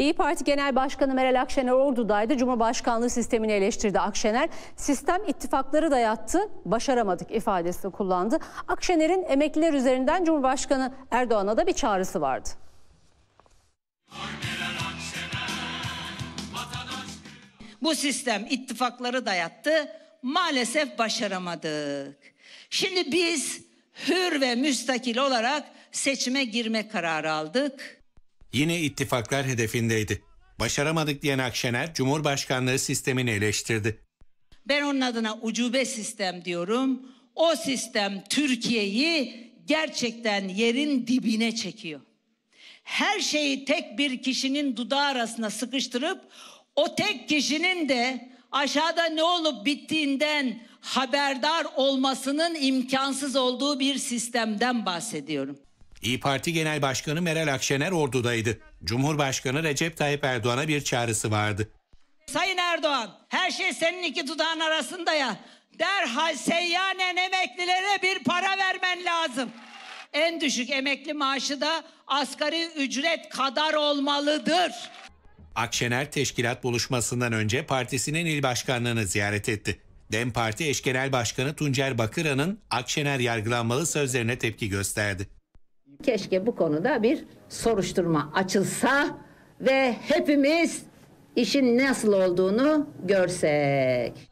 İyi Parti Genel Başkanı Meral Akşener Ordu'daydı. Cumhurbaşkanlığı sistemini eleştirdi Akşener. Sistem ittifakları dayattı, başaramadık ifadesini kullandı. Akşener'in emekliler üzerinden Cumhurbaşkanı Erdoğan'a da bir çağrısı vardı. Bu sistem ittifakları dayattı, maalesef başaramadık. Şimdi biz hür ve müstakil olarak seçime girme kararı aldık yine ittifaklar hedefindeydi. Başaramadık diyen Akşener Cumhurbaşkanlığı sistemini eleştirdi. Ben onun adına ucube sistem diyorum. O sistem Türkiye'yi gerçekten yerin dibine çekiyor. Her şeyi tek bir kişinin dudağı arasına sıkıştırıp o tek kişinin de aşağıda ne olup bittiğinden haberdar olmasının imkansız olduğu bir sistemden bahsediyorum. İyi Parti Genel Başkanı Meral Akşener ordudaydı. Cumhurbaşkanı Recep Tayyip Erdoğan'a bir çağrısı vardı. Sayın Erdoğan, her şey senin iki dudağın arasında ya. Derhal seyyanen emeklilere bir para vermen lazım. En düşük emekli maaşı da asgari ücret kadar olmalıdır. Akşener teşkilat buluşmasından önce partisinin il başkanlığını ziyaret etti. DEM Parti Eş Genel Başkanı Tuncer Bakıra'nın Akşener yargılanmalı sözlerine tepki gösterdi. Keşke bu konuda bir soruşturma açılsa ve hepimiz işin nasıl olduğunu görsek.